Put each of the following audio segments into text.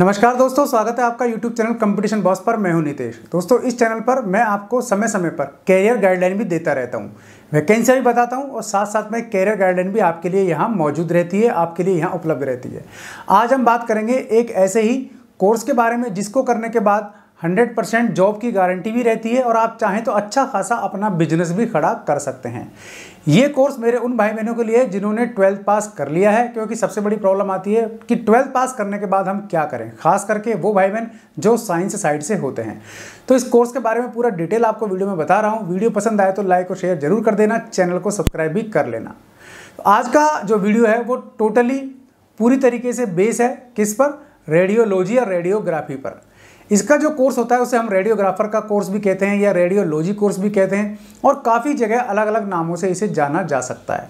नमस्कार दोस्तों स्वागत है आपका YouTube चैनल कंपटीशन बॉस पर मैं हूं नितेश दोस्तों इस चैनल पर मैं आपको समय समय पर कैरियर गाइडलाइन भी देता रहता हूं वैकेंसियाँ भी बताता हूं और साथ साथ में कैरियर गाइडलाइन भी आपके लिए यहां मौजूद रहती है आपके लिए यहां उपलब्ध रहती है आज हम बात करेंगे एक ऐसे ही कोर्स के बारे में जिसको करने के बाद हंड्रेड परसेंट जॉब की गारंटी भी रहती है और आप चाहें तो अच्छा खासा अपना बिजनेस भी खड़ा कर सकते हैं ये कोर्स मेरे उन भाई बहनों के लिए है जिन्होंने ट्वेल्थ पास कर लिया है क्योंकि सबसे बड़ी प्रॉब्लम आती है कि ट्वेल्थ पास करने के बाद हम क्या करें खास करके वो भाई बहन जो साइंस साइड से होते हैं तो इस कोर्स के बारे में पूरा डिटेल आपको वीडियो में बता रहा हूँ वीडियो पसंद आए तो लाइक और शेयर जरूर कर देना चैनल को सब्सक्राइब भी कर लेना तो आज का जो वीडियो है वो टोटली पूरी तरीके से बेस है किस पर रेडियोलॉजी या रेडियोग्राफी पर इसका जो कोर्स होता है उसे हम रेडियोग्राफर का कोर्स भी कहते हैं या रेडियोलॉजी कोर्स भी कहते हैं और काफ़ी जगह अलग अलग नामों से इसे जाना जा सकता है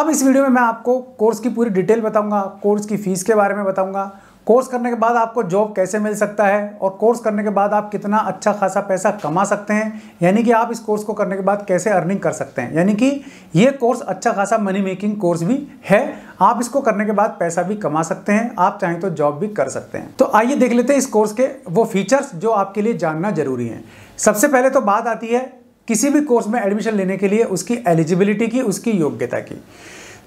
अब इस वीडियो में मैं आपको कोर्स की पूरी डिटेल बताऊंगा कोर्स की फ़ीस के बारे में बताऊंगा कोर्स करने के बाद आपको जॉब कैसे मिल सकता है और कोर्स करने के बाद आप कितना अच्छा खासा पैसा कमा सकते हैं यानी कि आप इस कोर्स को करने के बाद कैसे अर्निंग कर सकते हैं यानी कि ये कोर्स अच्छा खासा मनी मेकिंग कोर्स भी है आप इसको करने के बाद पैसा भी कमा सकते हैं आप चाहें तो जॉब भी कर सकते हैं तो आइए देख लेते हैं इस कोर्स के वो फीचर्स जो आपके लिए जानना जरूरी है सबसे पहले तो बात आती है किसी भी कोर्स में एडमिशन लेने के लिए उसकी एलिजिबिलिटी की उसकी योग्यता की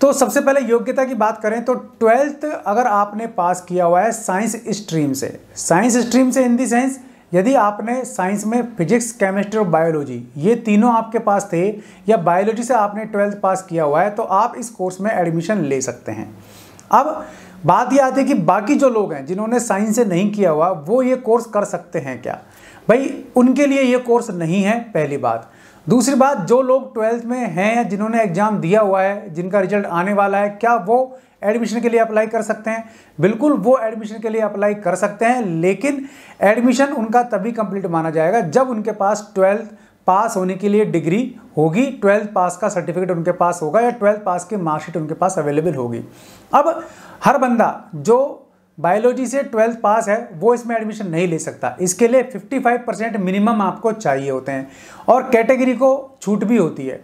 तो सबसे पहले योग्यता की बात करें तो ट्वेल्थ अगर आपने पास किया हुआ है साइंस स्ट्रीम से साइंस स्ट्रीम से इन दी सेंस यदि आपने साइंस में फिजिक्स केमिस्ट्री और बायोलॉजी ये तीनों आपके पास थे या बायोलॉजी से आपने ट्वेल्थ पास किया हुआ है तो आप इस कोर्स में एडमिशन ले सकते हैं अब बात यह आती है कि बाकी जो लोग हैं जिन्होंने साइंस से नहीं किया हुआ वो ये कोर्स कर सकते हैं क्या भाई उनके लिए ये कोर्स नहीं है पहली बात दूसरी बात जो लोग ट्वेल्थ में हैं या जिन्होंने एग्ज़ाम दिया हुआ है जिनका रिजल्ट आने वाला है क्या वो एडमिशन के लिए अप्लाई कर सकते हैं बिल्कुल वो एडमिशन के लिए अप्लाई कर सकते हैं लेकिन एडमिशन उनका तभी कंप्लीट माना जाएगा जब उनके पास ट्वेल्थ पास होने के लिए डिग्री होगी ट्वेल्थ पास का सर्टिफिकेट उनके पास होगा या ट्वेल्थ पास की मार्कशीट उनके पास अवेलेबल होगी अब हर बंदा जो बायोलॉजी से ट्वेल्थ पास है वो इसमें एडमिशन नहीं ले सकता इसके लिए 55 परसेंट मिनिमम आपको चाहिए होते हैं और कैटेगरी को छूट भी होती है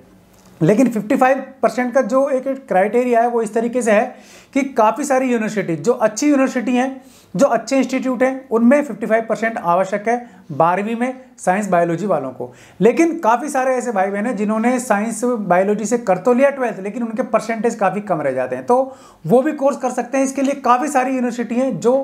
लेकिन 55 परसेंट का जो एक क्राइटेरिया है वो इस तरीके से है कि काफ़ी सारी यूनिवर्सिटी जो अच्छी यूनिवर्सिटी हैं जो अच्छे इंस्टीट्यूट हैं उनमें 55 परसेंट आवश्यक है बारहवीं में साइंस बायोलॉजी वालों को लेकिन काफ़ी सारे ऐसे भाई बहन हैं जिन्होंने साइंस बायोलॉजी से कर तो लिया ट्वेल्थ लेकिन उनके परसेंटेज काफ़ी कम रह जाते हैं तो वो भी कोर्स कर सकते हैं इसके लिए काफ़ी सारी यूनिवर्सिटी हैं जो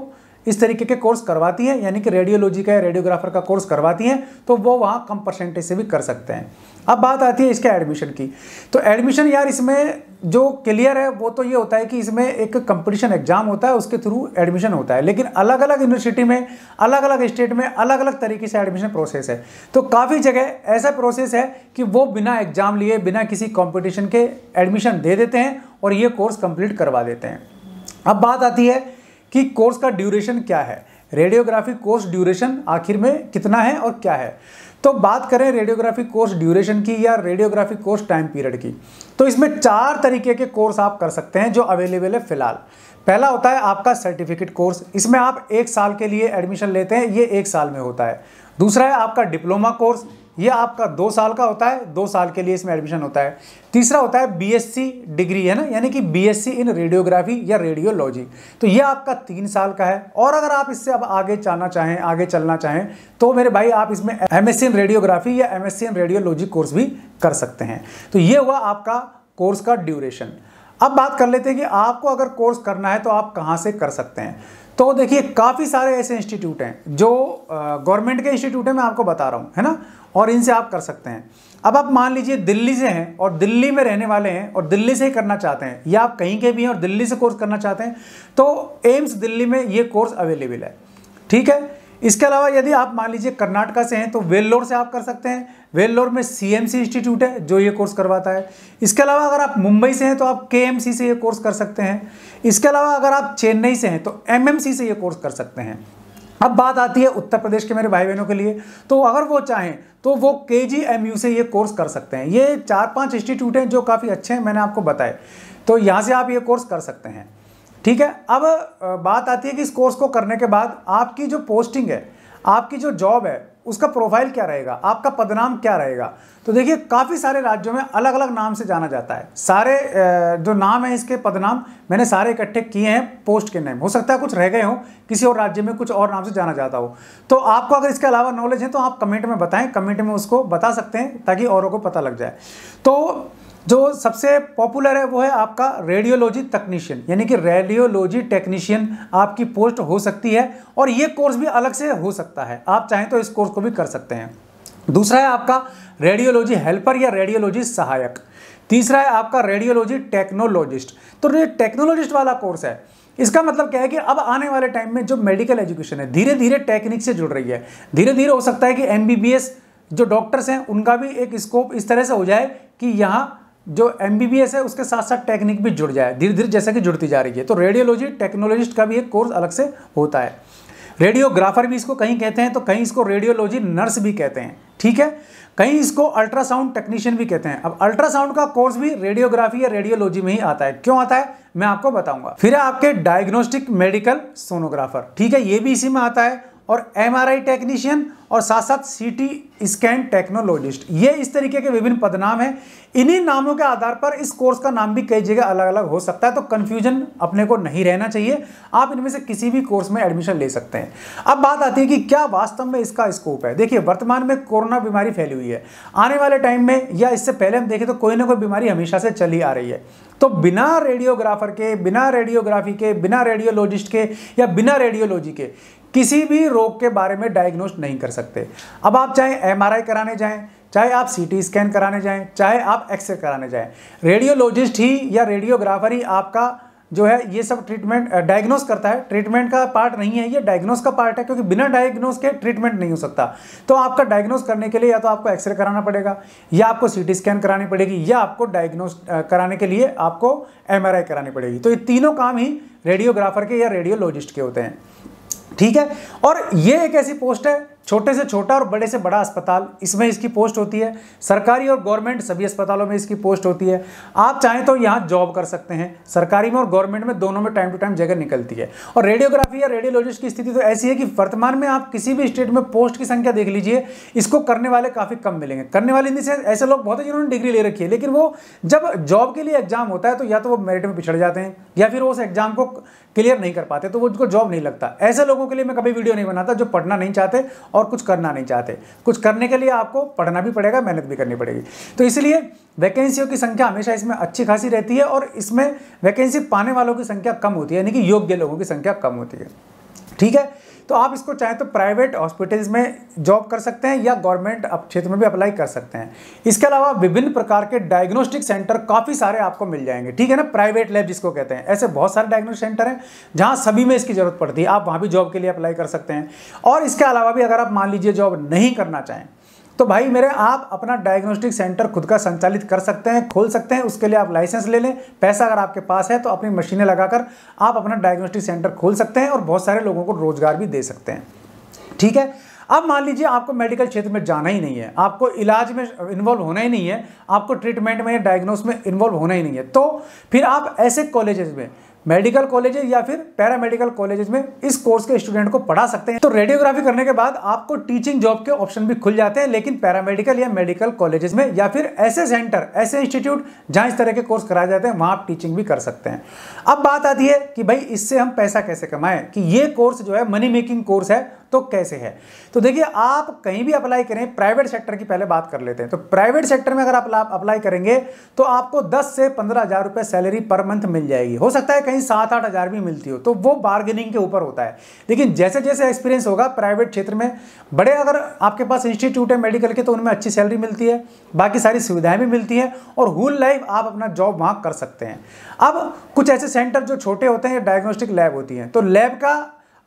इस तरीके के कोर्स करवाती है यानी कि रेडियोलॉजी का या रेडियोग्राफर का कोर्स करवाती है तो वो वहाँ कम परसेंटेज से भी कर सकते हैं अब बात आती है इसके एडमिशन की तो एडमिशन यार इसमें जो क्लियर है वो तो ये होता है कि इसमें एक कंपटीशन एग्जाम होता है उसके थ्रू एडमिशन होता है लेकिन अलग अलग यूनिवर्सिटी में अलग अलग स्टेट में अलग अलग तरीके से एडमिशन प्रोसेस है तो काफ़ी जगह ऐसा प्रोसेस है कि वो बिना एग्जाम लिए बिना किसी कॉम्पिटिशन के एडमिशन दे देते हैं और ये कोर्स कंप्लीट करवा देते हैं अब बात आती है कि कोर्स का ड्यूरेशन क्या है रेडियोग्राफी कोर्स ड्यूरेशन आखिर में कितना है और क्या है तो बात करें रेडियोग्राफी कोर्स ड्यूरेशन की या रेडियोग्राफी कोर्स टाइम पीरियड की तो इसमें चार तरीके के कोर्स आप कर सकते हैं जो अवेलेबल है फिलहाल पहला होता है आपका सर्टिफिकेट कोर्स इसमें आप एक साल के लिए एडमिशन लेते हैं ये एक साल में होता है दूसरा है आपका डिप्लोमा कोर्स ये आपका दो साल का होता है दो साल के लिए इसमें एडमिशन होता है तीसरा होता है बीएससी डिग्री है ना यानी कि बीएससी इन रेडियोग्राफी या रेडियोलॉजी तो ये आपका तीन साल का है और अगर आप इससे अब आगे जाना चाहें आगे चलना चाहें तो मेरे भाई आप इसमें एम इन रेडियोग्राफी या एम इन रेडियोलॉजी कोर्स भी कर सकते हैं तो ये हुआ आपका कोर्स का ड्यूरेशन अब बात कर लेते हैं कि आपको अगर कोर्स करना है तो आप कहाँ से कर सकते हैं तो देखिए काफ़ी सारे ऐसे इंस्टीट्यूट हैं जो गवर्नमेंट के इंस्टीट्यूट हैं मैं आपको बता रहा हूँ है ना और इनसे आप कर सकते हैं अब आप मान लीजिए दिल्ली से हैं और दिल्ली में रहने वाले हैं और दिल्ली से ही करना चाहते हैं या आप कहीं के भी हैं और दिल्ली से कोर्स करना चाहते हैं तो एम्स दिल्ली में ये कोर्स अवेलेबल है ठीक है इसके अलावा यदि आप मान लीजिए कर्नाटका से हैं तो वेल्लोर से आप कर सकते हैं वेल्लोर में सी इंस्टीट्यूट है जो ये कोर्स करवाता है इसके अलावा अगर आप मुंबई से हैं तो आप के से ये कोर्स कर सकते हैं इसके अलावा अगर आप चेन्नई से हैं तो एम से ये कोर्स कर सकते हैं अब बात आती है उत्तर प्रदेश के मेरे भाई बहनों के लिए तो अगर वो चाहें तो वो के जी एम यू से ये कोर्स कर सकते हैं ये चार पाँच इंस्टीट्यूट हैं जो काफ़ी अच्छे हैं मैंने आपको बताए तो यहाँ से आप ये कोर्स कर सकते हैं ठीक है अब बात आती है कि इस कोर्स को करने के बाद आपकी जो पोस्टिंग है आपकी जो जॉब है उसका प्रोफाइल क्या रहेगा आपका पदनाम क्या रहेगा तो देखिए काफ़ी सारे राज्यों में अलग अलग नाम से जाना जाता है सारे जो नाम है इसके पदनाम मैंने सारे इकट्ठे किए हैं पोस्ट के नेम हो सकता है कुछ रह गए हों किसी और राज्य में कुछ और नाम से जाना जाता हो तो आपको अगर इसके अलावा नॉलेज है तो आप कमेंट में बताएं कमेंट में उसको बता सकते हैं ताकि औरों को पता लग जाए तो जो सबसे पॉपुलर है वो है आपका रेडियोलॉजी तकनीशियन यानी कि रेडियोलॉजी टेक्नीशियन आपकी पोस्ट हो सकती है और ये कोर्स भी अलग से हो सकता है आप चाहें तो इस कोर्स को भी कर सकते हैं दूसरा है आपका रेडियोलॉजी हेल्पर या रेडियोलॉजी सहायक तीसरा है आपका रेडियोलॉजी टेक्नोलॉजिस्ट तो ये टेक्नोलॉजिस्ट वाला कोर्स है इसका मतलब क्या है कि अब आने वाले टाइम में जो मेडिकल एजुकेशन है धीरे धीरे टेक्निक से जुड़ रही है धीरे धीरे हो सकता है कि एम जो डॉक्टर्स हैं उनका भी एक स्कोप इस तरह से हो जाए कि यहाँ जो एम है उसके साथ साथ टेक्निक भी जुड़ जाए धीरे धीरे जैसा कि जुड़ती जा रही है तो रेडियोलॉजी टेक्नोलॉजिस्ट का भी एक कोर्स अलग से होता है रेडियोग्राफर भी इसको कहीं कहते हैं तो कहीं इसको रेडियोलॉजी नर्स भी कहते हैं ठीक है कहीं इसको अल्ट्रासाउंड टेक्नीशियन भी कहते हैं अब अल्ट्रासाउंड का कोर्स भी रेडियोग्राफी या रेडियोलॉजी में ही आता है क्यों आता है मैं आपको बताऊंगा फिर आपके डायग्नोस्टिक मेडिकल सोनोग्राफर ठीक है ये भी इसी में आता है और आई टेक्नीशियन और साथ साथ सीटी स्कैन टेक्नोलॉजिस्ट ये इस तरीके के विभिन्न पदनाम हैं इन्हीं नामों के आधार पर इस कोर्स का नाम भी कई जगह अलग अलग हो सकता है तो कन्फ्यूजन अपने को नहीं रहना चाहिए आप इनमें से किसी भी कोर्स में एडमिशन ले सकते हैं अब बात आती है कि क्या वास्तव में इसका स्कोप है देखिए वर्तमान में कोरोना बीमारी फैली हुई है आने वाले टाइम में या इससे पहले हम देखें तो कोई ना कोई बीमारी हमेशा से चली आ रही है तो बिना रेडियोग्राफर के बिना रेडियोग्राफी के बिना रेडियोलॉजिस्ट के या बिना रेडियोलॉजी के किसी भी रोग के बारे में डायग्नोस नहीं कर सकते अब आप चाहे एमआरआई कराने जाएं चाहे आप सीटी स्कैन कराने जाएं चाहे आप एक्सरे कराने जाएं रेडियोलॉजिस्ट ही या रेडियोग्राफर ही आपका जो है ये सब ट्रीटमेंट डायग्नोस करता है ट्रीटमेंट का पार्ट नहीं है ये डायग्नोस का पार्ट है क्योंकि बिना डायग्नोस के ट्रीटमेंट नहीं हो सकता तो आपका डायग्नोस करने के लिए या तो आपको एक्सरे कराना पड़ेगा या आपको सीटी स्कैन करानी पड़ेगी या आपको डायग्नोस कराने के लिए आपको एमआरआई करानी पड़ेगी तो ये तीनों काम ही रेडियोग्राफर के या रेडियोलॉजिस्ट के होते हैं ठीक है और ये एक ऐसी पोस्ट है छोटे से छोटा और बड़े से बड़ा अस्पताल इसमें इसकी पोस्ट होती है सरकारी और गवर्नमेंट सभी अस्पतालों में इसकी पोस्ट होती है आप चाहें तो यहाँ जॉब कर सकते हैं सरकारी में और गवर्नमेंट में दोनों में टाइम टू टाइम जगह निकलती है और रेडियोग्राफी या रेडियोलॉजिस्ट की स्थिति तो ऐसी है कि वर्तमान में आप किसी भी स्टेट में पोस्ट की संख्या देख लीजिए इसको करने वाले काफ़ी कम मिलेंगे करने वाले इन ऐसे लोग बहुत है जिन्होंने डिग्री ले रखी है लेकिन वो जब जॉब के लिए एग्जाम होता है तो या तो वो मेरिट में पिछड़ जाते हैं या फिर वो उस एग्जाम को क्लियर नहीं कर पाते तो वो उनको जॉब नहीं लगता ऐसे लोगों के लिए मैं कभी वीडियो नहीं बनाता जो पढ़ना नहीं चाहते और कुछ करना नहीं चाहते कुछ करने के लिए आपको पढ़ना भी पड़ेगा मेहनत भी करनी पड़ेगी तो इसलिए वैकेंसियों की संख्या हमेशा इसमें अच्छी खासी रहती है और इसमें वैकेंसी पाने वालों की संख्या कम होती है यानी कि योग्य लोगों की संख्या कम होती है ठीक है तो आप इसको चाहे तो प्राइवेट हॉस्पिटल्स में जॉब कर सकते हैं या गवर्नमेंट क्षेत्र में भी अप्लाई कर सकते हैं इसके अलावा विभिन्न प्रकार के डायग्नोस्टिक सेंटर काफ़ी सारे आपको मिल जाएंगे ठीक है ना प्राइवेट लैब जिसको कहते हैं ऐसे बहुत सारे डायग्नोस्टिक सेंटर हैं जहाँ सभी में इसकी ज़रूरत पड़ती है आप वहाँ भी जॉब के लिए अप्लाई कर सकते हैं और इसके अलावा भी अगर आप मान लीजिए जॉब नहीं करना चाहें तो भाई मेरे आप अपना डायग्नोस्टिक सेंटर खुद का संचालित कर सकते हैं खोल सकते हैं उसके लिए आप लाइसेंस ले लें पैसा अगर आपके पास है तो अपनी मशीनें लगाकर आप अपना डायग्नोस्टिक सेंटर खोल सकते हैं और बहुत सारे लोगों को रोजगार भी दे सकते हैं ठीक है अब मान लीजिए आपको मेडिकल क्षेत्र में जाना ही नहीं है आपको इलाज में इन्वॉल्व होना ही नहीं है आपको ट्रीटमेंट में या डायग्नोस में इन्वॉल्व होना ही नहीं है तो फिर आप ऐसे कॉलेजेस में मेडिकल कॉलेजेस या फिर पैरामेडिकल कॉलेजेस में इस कोर्स के स्टूडेंट को पढ़ा सकते हैं तो रेडियोग्राफी करने के बाद आपको टीचिंग जॉब के ऑप्शन भी खुल जाते हैं लेकिन पैरामेडिकल या मेडिकल कॉलेजेस में या फिर ऐसे सेंटर ऐसे इंस्टीट्यूट जहां इस तरह के कोर्स कराए जाते हैं वहां आप टीचिंग भी कर सकते हैं अब बात आती है कि भाई इससे हम पैसा कैसे कमाएं कि ये कोर्स जो है मनी मेकिंग कोर्स है तो कैसे है तो देखिए आप कहीं भी अप्लाई करें प्राइवेट सेक्टर की पहले बात कर लेते हैं तो प्राइवेट सेक्टर में अगर आप अप्लाई करेंगे तो आपको दस से पंद्रह हज़ार रुपये सैलरी पर मंथ मिल जाएगी हो सकता है कहीं सात आठ हज़ार भी मिलती हो तो वो बार्गेनिंग के ऊपर होता है लेकिन जैसे जैसे एक्सपीरियंस होगा प्राइवेट क्षेत्र में बड़े अगर आपके पास इंस्टीट्यूट है मेडिकल के तो उनमें अच्छी सैलरी मिलती है बाकी सारी सुविधाएं भी मिलती हैं और होल लाइफ आप अपना जॉब वहाँ कर सकते हैं अब कुछ ऐसे सेंटर जो छोटे होते हैं डायग्नोस्टिक लैब होती है तो लैब का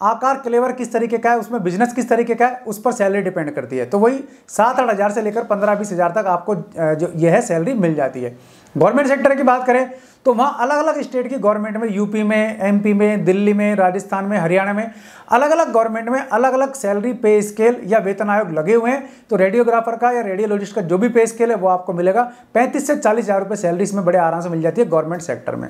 आकार क्लेवर किस तरीके का है उसमें बिजनेस किस तरीके का है उस पर सैलरी डिपेंड करती है तो वही सात आठ हज़ार से लेकर पंद्रह बीस हज़ार तक आपको जो यह है सैलरी मिल जाती है गवर्नमेंट सेक्टर की बात करें तो वहाँ अलग अलग स्टेट की गवर्नमेंट में यूपी में एमपी में दिल्ली में राजस्थान में हरियाणा में अलग अलग गवर्नमेंट में अलग अलग सैलरी पे स्केल या वेतन आयोग लगे हुए हैं तो रेडियोग्राफर का या रेडियोलॉजिस्ट का जो भी पे स्केल है वो आपको मिलेगा पैंतीस से चालीस हज़ार रुपये सैलरी इसमें बड़े आराम से मिल जाती है गवर्नमेंट सेक्टर में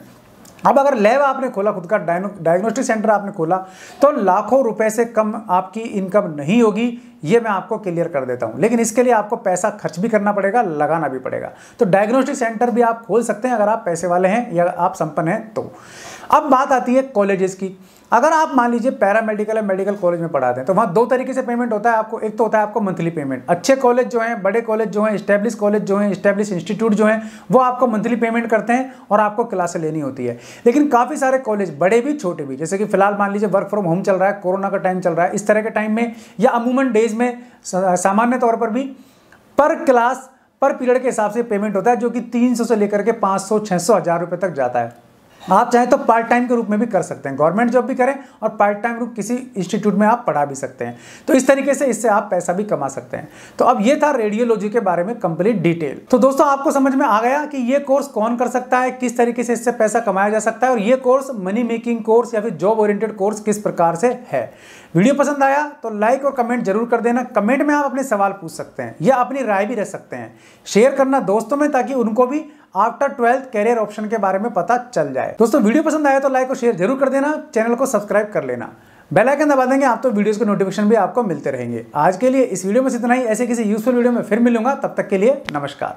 अब अगर लैब आपने खोला खुद का डायग्नोस्टिक सेंटर आपने खोला तो लाखों रुपए से कम आपकी इनकम नहीं होगी ये मैं आपको क्लियर कर देता हूँ लेकिन इसके लिए आपको पैसा खर्च भी करना पड़ेगा लगाना भी पड़ेगा तो डायग्नोस्टिक सेंटर भी आप खोल सकते हैं अगर आप पैसे वाले हैं या आप संपन्न हैं तो अब बात आती है कॉलेजेस की अगर आप मान लीजिए पैरा मेडिकल या मेडिकल कॉलेज में पढ़ाते हैं तो वहाँ दो तरीके से पेमेंट होता है आपको एक तो होता है आपको मंथली पेमेंट अच्छे कॉलेज जो हैं बड़े कॉलेज जो हैं स्टैब्लिश कॉलेज जो हैं स्टैब्लिश इंस्टीट्यूट जो हैं वो आपको मंथली पेमेंट करते हैं और आपको क्लासें लेनी होती है लेकिन काफ़ी सारे कॉलेज बड़े भी छोटे भी जैसे कि फिलहाल मान लीजिए वर्क फ्रॉम होम चल रहा है कोरोना का टाइम चल रहा है इस तरह के टाइम में या अमूमन डेज में सामान्य तौर पर भी पर क्लास पर पीरियड के हिसाब से पेमेंट होता है जो कि 300 से लेकर के 500 600 हज़ार रुपये तक जाता है आप चाहें तो पार्ट टाइम के रूप में भी कर सकते हैं गवर्नमेंट जॉब भी करें और पार्ट टाइम रूप किसी इंस्टीट्यूट में आप पढ़ा भी सकते हैं तो इस तरीके से इससे आप पैसा भी कमा सकते हैं तो अब ये था रेडियोलॉजी के बारे में कंप्लीट डिटेल तो दोस्तों आपको समझ में आ गया कि ये कोर्स कौन कर सकता है किस तरीके से इससे पैसा कमाया जा सकता है और ये कोर्स मनी मेकिंग कोर्स या फिर जॉब ओरिएंटेड कोर्स किस प्रकार से है वीडियो पसंद आया तो लाइक और कमेंट जरूर कर देना कमेंट में आप अपने सवाल पूछ सकते हैं या अपनी राय भी रख सकते हैं शेयर करना दोस्तों में ताकि उनको भी आफ्टर ट्वेल्थ कैरियर ऑप्शन के बारे में पता चल जाए दोस्तों वीडियो पसंद आया तो लाइक और शेयर जरूर कर देना चैनल को सब्सक्राइब कर लेना बेल आइकन दबा देंगे आप तो वीडियोस के नोटिफिकेशन भी आपको मिलते रहेंगे आज के लिए इस वीडियो में इतना ही ऐसे किसी यूजफुल वीडियो में फिर मिलूंगा तब तक के लिए नमस्कार